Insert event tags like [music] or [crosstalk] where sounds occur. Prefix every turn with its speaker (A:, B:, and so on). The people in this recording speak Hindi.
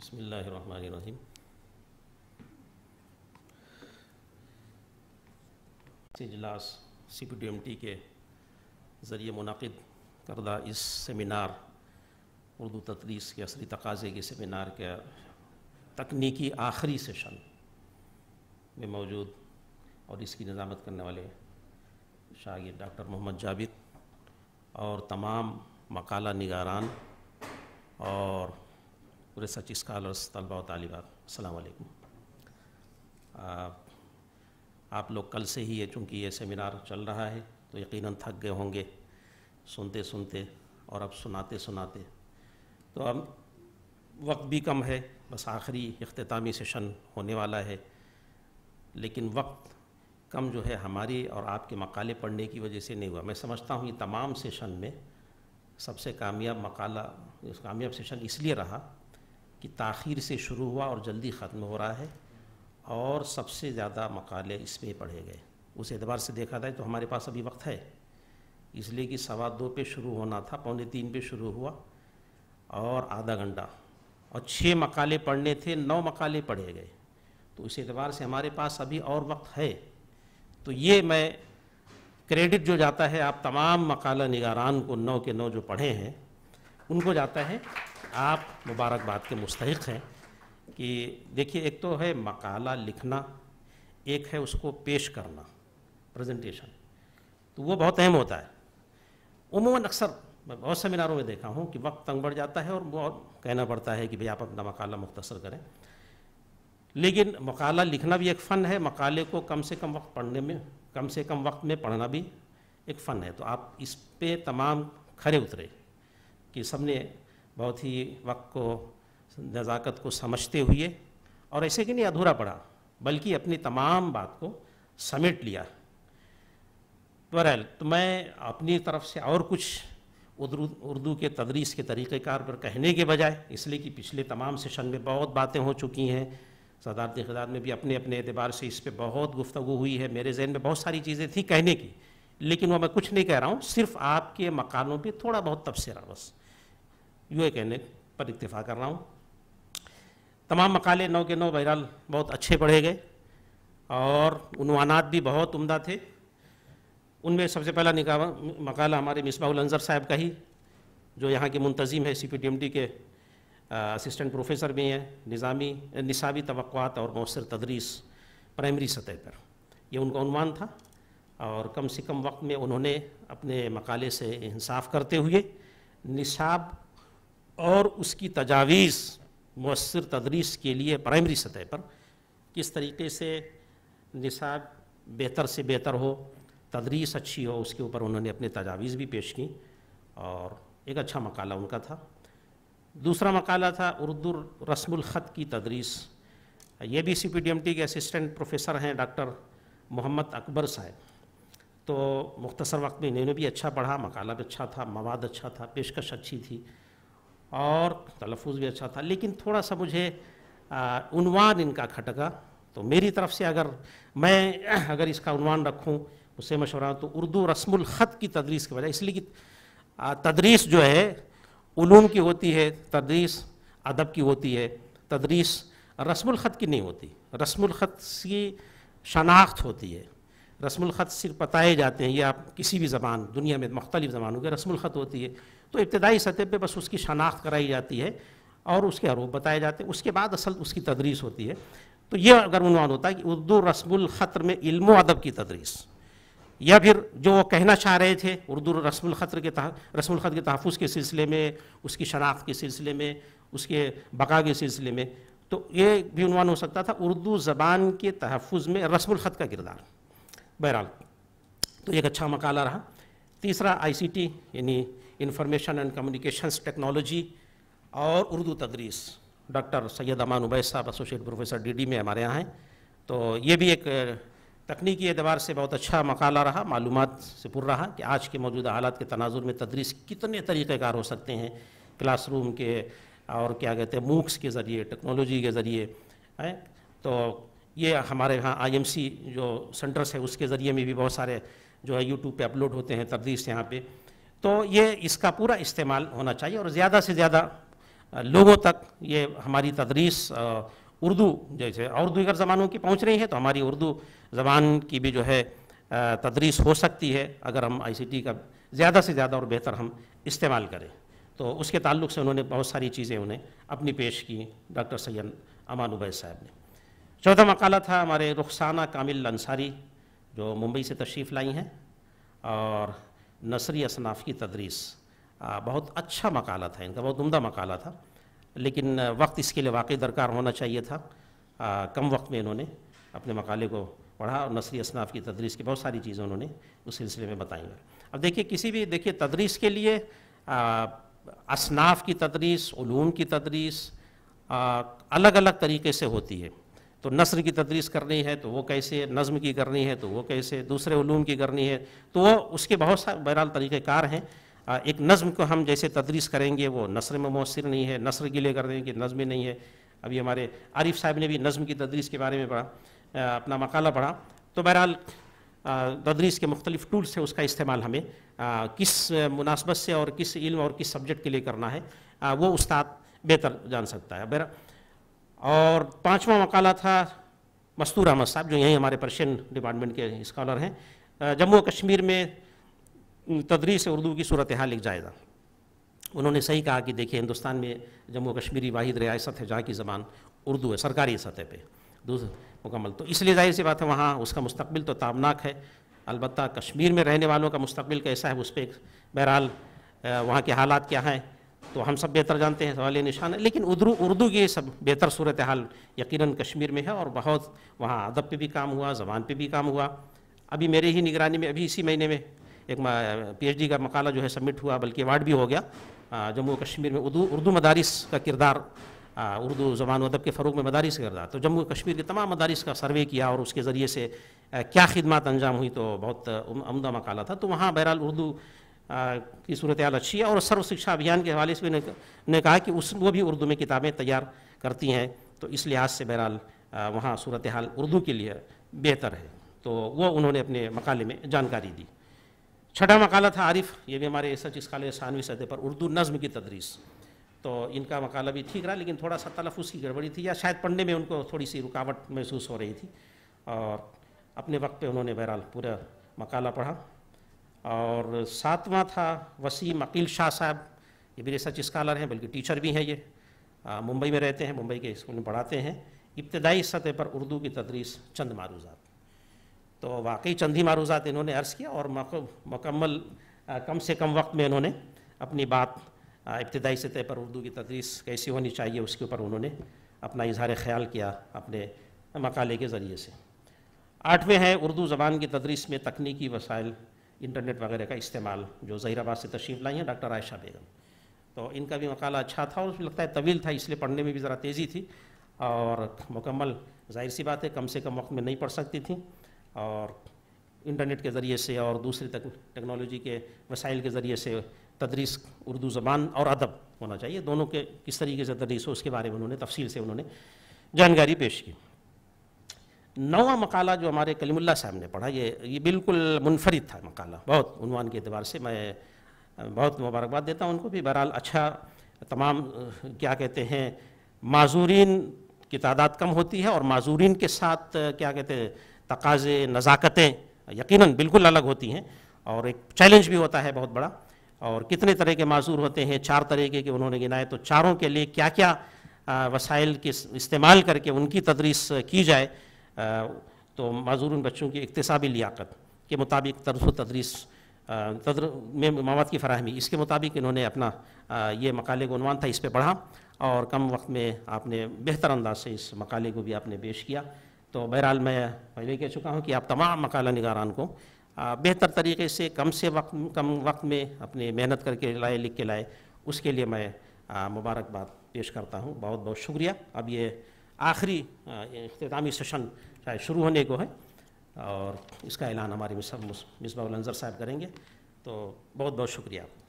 A: बसमीम इजलास C P D M T के ज़रिए मुनद करदा इस सेमिनार उर्दू तदरीस के असली तकाजे के सेमिनार के तकनीकी आखिरी सेशन में मौजूद और इसकी निज़ामत करने वाले शागिर डॉक्टर मोहम्मद जाबिद और तमाम मकाला निगारान और research स्कॉलर्स तलबा तालिबात अलैक्म आप लोग कल से ही ये चूँकि ये सेमिनार चल रहा है तो यकीनन थक गए होंगे सुनते सुनते और अब सुनाते सुनाते तो अब वक्त भी कम है बस आखिरी अख्तामी सेशन होने वाला है लेकिन वक्त कम जो है हमारे और आपके मकाले पढ़ने की वजह से नहीं हुआ मैं समझता हूँ ये तमाम सेशन में सबसे कामयाब मकाला कामयाब सेशन इसलिए रहा कि ताखिर से शुरू हुआ और जल्दी ख़त्म हो रहा है और सबसे ज़्यादा मकाले इस पर पढ़े गए उस एतबार से देखा जाए तो हमारे पास अभी वक्त है इसलिए कि सवा दो पे शुरू होना था पौने तीन पे शुरू हुआ और आधा घंटा और छः मकाले पढ़ने थे नौ मकाले पढ़े गए तो उस एतबार से हमारे पास अभी और वक्त है तो ये मैं क्रेडिट जो जाता है आप तमाम मकाला निगारान को नौ के नौ जो पढ़े हैं उनको जाता है आप मुबारकबाद के मुस्तक हैं कि देखिए एक तो है मकाला लिखना एक है उसको पेश करना प्रेजेंटेशन तो वो बहुत अहम होता है उमूमा अक्सर मैं बहुत सेमिनारों में देखा हूँ कि वक्त तंग बढ़ जाता है और बहुत कहना पड़ता है कि भाई आप अपना मकाला मुख्तर करें लेकिन मकाला लिखना भी एक फ़न है मकाले को कम से कम वक्त पढ़ने में कम से कम वक्त में पढ़ना भी एक फ़न है तो आप इस पर तमाम खड़े उतरे कि सबने बहुत ही वक्त को नज़ाकत को समझते हुए और ऐसे कि नहीं अधूरा पड़ा बल्कि अपनी तमाम बात को समेट लिया बहरहाल तो मैं अपनी तरफ से और कुछ उर्दू के तदरीस के तरीक़ार पर कहने के बजाय इसलिए कि पिछले तमाम सेशन में बहुत बातें हो चुकी हैं सदारती खदार में भी अपने अपने अतबार से इस पर बहुत गुफ्तु हुई है मेरे जहन में बहुत सारी चीज़ें थी कहने की लेकिन वह मैं कुछ नहीं कह रहा हूँ सिर्फ आपके मकानों पर थोड़ा बहुत तबसरा बस यू कहने पर इतफ़ा कर रहा हूँ तमाम मकाले नौ के नौ बहरहाल बहुत अच्छे पढ़े गए और उनवानात भी बहुत उमदा थे उनमें सबसे पहला निकाह मकाला हमारे मिसबाउल अंजर साहब का ही जो यहाँ के मुंतजिम है C P T M T के असिस्टेंट प्रोफेसर भी हैं निज़ामी निसाबी तवक़ात और मौसर तदरीस प्राइमरी सतह पर यह उनका अनुमान था और कम से कम वक्त में उन्होंने अपने मकाले से इंसाफ करते हुए निसाब और उसकी तजावीज़ मौसर तदरीस के लिए प्राइमरी सतह पर किस तरीके से निसाब बेहतर से बेहतर हो तदरीस अच्छी हो उसके ऊपर उन्होंने अपने तजावीज़ भी पेश की और एक अच्छा मकाला उनका था दूसरा मकाला था उर्दू रस्म ख़त की तदरीस ये भी C P D M T के असिस्टेंट प्रोफेसर हैं डॉक्टर मोहम्मद अकबर साहब तो मुख्तसर वक्त में इन्होंने भी अच्छा पढ़ा मकाला भी अच्छा था मवाद अच्छा था पेशकश अच्छी थी और तलफ़ भी अच्छा था लेकिन थोड़ा सा मुझे उनवान इनका खटका तो मेरी तरफ से अगर मैं [clears throat] अगर इसका उनवान रखूँ उससे मशवरा तो उर्दू रस्मुल ख़त की तदरीस के बजाय इसलिए कि तदरीस जो है उलूम की होती है तदरीस अदब की होती है तदरीस रस्मुल ख़त की नहीं होती रस्मुल ख़त की शनाख्त होती है रस्मुल ख़त सिर्फ बताए जाते हैं ये आप किसी भी ज़बान दुनिया में मख्तलिफ़ ज़बानों के गया रस्मुल ख़त होती है तो इब्तदाई सतह पे बस उसकी शनाख्त कराई जाती है और उसके आरोप बताए जाते हैं उसके बाद असल उसकी तदरीस होती है तो ये अगर उनवान होता है कि उर्दू रस्मुल ख़त्र में इल्म अदब की तदरीस या फिर जो वो कहना चाह रहे थे उर्दू रस्मुल ख़त्र के रस्म रस्मुल ख़त के तहफ़ के सिलसिले में उसकी शनाख्त के सिलसिले में उसके बका के सिलसिले में तो ये भी उनवान हो सकता था उर्दू ज़बान के तहफ़ में रस्मुल ख़त का किरदार बहरहाल तो एक अच्छा मकाला रहा तीसरा आईसीटी यानी इंफॉर्मेशन एंड कम्युनिकेशंस टेक्नोलॉजी और उर्दू तदरीस डॉक्टर सैयद अमान उबैस साहब एसोसिएट प्रोफेसर डीडी में हमारे यहाँ हैं तो ये भी एक तकनीकी एतबार से बहुत अच्छा मकाला रहा मालूम से पुर रहा कि आज के मौजूदा हालात के तनाजुर में तदरीस कितने तरीक़ेकार हो सकते हैं क्लासरूम के और क्या कहते हैं मूक्स के ज़रिए टेक्नोलॉजी के ज़रिए हैं तो ये हमारे यहाँ आईएमसी जो सेंटर्स है उसके ज़रिए में भी बहुत सारे जो है यूट्यूब पे अपलोड होते हैं तदरीस यहाँ पर तो ये इसका पूरा इस्तेमाल होना चाहिए और ज़्यादा से ज़्यादा लोगों तक ये हमारी तदरीस उर्दू जैसे और दीगर ज़बानों की पहुँच रही है तो हमारी उर्दू ज़बान की भी जो है तदरीस हो सकती है अगर हम टी का ज़्यादा से ज़्यादा और बेहतर हम इस्तेमाल करें तो उसके ताल्लुक से उन्होंने बहुत सारी चीज़ें उन्हें अपनी पेश की डॉक्टर सैयद अमान उबैद साहब ने चौथा मकाला था हमारे रुखसाना कामिल अंसारी जो मुंबई से तशरीफ़ लाई हैं और नसरी असनाफ़ की तदरीस बहुत अच्छा मकाला था इनका बहुत उमदा मकाला था लेकिन वक्त इसके लिए वाकई दरकार होना चाहिए था आ, कम वक्त में इन्होंने अपने मकाले को पढ़ा और नसरी असनाफ़ की तदरीस की बहुत सारी चीज़ें उन्होंने उस सिलसिले में बताई हैं अब देखिए किसी भी देखिए तदरीस के लिए असनाफ़ की तदरीस ओलूम की तदरीस अलग अलग तरीके से होती है तो नसर की तदरीस करनी है तो वो कैसे नज़म की करनी है तो वो कैसे दूसरे ूम की करनी है तो वो उसके बहुत सारे बहरहाल तरीक़ेकार हैं एक नज़म को हम जैसे तदरीस करेंगे वो नसर में मौसर नहीं है नसर के लिए कर देंगे नज़म नहीं है अभी हमारे आरिफ साहब ने भी नज़म की तदरीस के बारे में पढ़ा अपना मकाला पढ़ा तो बहरहाल तदरीस के मुख्तलिफ टूल्स हैं उसका इस्तेमाल हमें आ, किस मुनासबत से और किस इल्म और किस सब्जेक्ट के लिए करना है आ, वो उस्ताद बेहतर जान सकता है बहरा और पांचवा मकाला था मस्तूर अहमद साहब जो यहीं हमारे पर्शियन डिपार्टमेंट के स्कॉलर हैं जम्मू कश्मीर में तदरीस उर्दू की सूरत हाल एक जाएगा उन्होंने सही कहा कि देखिए हिंदुस्तान में जम्मू कश्मीरी वाहिद रियासत है जहाँ की ज़बान उर्दू है सरकारी सतह पर दूसरा मुकम्मल तो इसलिए जाहिर सी बात है वहाँ उसका मुस्तबिल तो ताबनाक है अलबत् कश्मीर में रहने वालों का मुस्तबिल कैसा है उस पर बहरहाल वहाँ के हालात क्या हैं तो हम सब बेहतर जानते हैं सवाल निशान है लेकिन उर्दू उर्दू की सब बेहतर सूरत हाल यकीन कश्मीर में है और बहुत वहाँ अदब पे भी काम हुआ ज़बान पे भी काम हुआ अभी मेरे ही निगरानी में अभी इसी महीने में एक पीएचडी का मकाला जो है सबमिट हुआ बल्कि अवार्ड भी हो गया जम्मू कश्मीर में उर्दू उर्दू मदारस का किरदार उर्दू ज़बान अदब के फ़रूग में मदारस का किरदार तो जम्मू कश्मीर के तमाम मदारस का सर्वे किया और उसके ज़रिए से क्या खिदमत अंजाम हुई तो बहुत उमदा मकाला था तो वहाँ बहरहाल उर्दू की सूरत हाल अच्छी है और सर्व शिक्षा अभियान के हवाले से भी ने कहा कि उस वो भी उर्दू में किताबें तैयार करती हैं तो इस लिहाज से बहरहाल वहाँ सूरत हाल उर्दू के लिए बेहतर है तो वो उन्होंने अपने मकाले में जानकारी दी छठा मकाला था आरिफ ये भी हमारे सच इस स्कॉलर सानवी सतह पर उर्दू नज़म की तदरीस तो इनका मकाला भी ठीक रहा लेकिन थोड़ा सा तलफ़ की गड़बड़ी थी या शायद पढ़ने में उनको थोड़ी सी रुकावट महसूस हो रही थी और अपने वक्त पे उन्होंने बहरहाल पूरा मकाला पढ़ा और सातवां था वसीम अकील शाह साहब ये भी रिसर्च स्कॉलर हैं बल्कि टीचर भी हैं ये मुंबई में रहते हैं मुंबई के स्कूल में पढ़ाते हैं इब्तदाई सतह पर उर्दू की तदरीस चंद मारूजात तो वाकई चंद ही मारूजात इन्होंने अर्ज़ किया और मकम्मल कम से कम वक्त में इन्होंने अपनी बात इब्तदाई सतह पर उर्दू की तदरीस कैसी होनी चाहिए उसके ऊपर उन्होंने अपना इजहार ख्याल किया अपने मकाले के ज़रिए से आठवें हैं उर्दू ज़बान की तदरीस में तकनीकी वसाइल इंटरनेट वगैरह का इस्तेमाल जो जहराबाद से तशरीफ़ लाई हैं डॉक्टर आयशा बेगम तो इनका भी मकाला अच्छा था और उसमें लगता है तवील था इसलिए पढ़ने में भी ज़रा तेज़ी थी और मुकम्मल जाहिर सी बात है कम से कम वक्त में नहीं पढ़ सकती थी और इंटरनेट के ज़रिए से और दूसरी तक टेक्नोलॉजी के वसाइल के ज़रिए से तदरीस उर्दू ज़बान और अदब होना चाहिए दोनों के किस तरीके से तदरीस हो उसके बारे में उन्होंने तफसील से उन्होंने जानकारी पेश की नवा मकाला जो हमारे कलीमुल्ला साहब ने पढ़ा ये ये बिल्कुल मुनफरद था मकाला बहुत उनवान के अतबार से मैं बहुत मुबारकबाद देता हूँ उनको भी बहरहाल अच्छा तमाम क्या कहते हैं माजूरीन की तादाद कम होती है और माजूरीन के साथ क्या कहते हैं तकाजे नज़ाकतें यकीन बिल्कुल अलग होती हैं और एक चैलेंज भी होता है बहुत बड़ा और कितने तरह के माजूर होते हैं चार तरीके के उन्होंने गिनाए तो चारों के लिए क्या क्या वसाइल के इस्तेमाल करके उनकी तदरीस की जाए तो मज़ूर बच्चों की इकतसाबी लियाकत के मुताबिक तरस व तदरीस तदर में मवाद की फरहमी इसके मुताबिक इन्होंने अपना ये मकाले को अनवान था इस पर पढ़ा और कम वक्त में आपने बेहतर अंदाज से इस मकाले को भी आपने पेश किया तो बहरहाल मैं पहले कह चुका हूँ कि आप तमाम मकाला निगारान को बेहतर तरीके से कम से वक्त कम वक्त में अपने मेहनत करके लाए लिख के लाए उसके लिए मैं मुबारकबाद पेश करता हूँ बहुत बहुत शुक्रिया अब ये आखिरी अख्तामी सेशन शायद शुरू होने को है और इसका ऐलान हमारे मिसबा मिस, साहब करेंगे तो बहुत बहुत शुक्रिया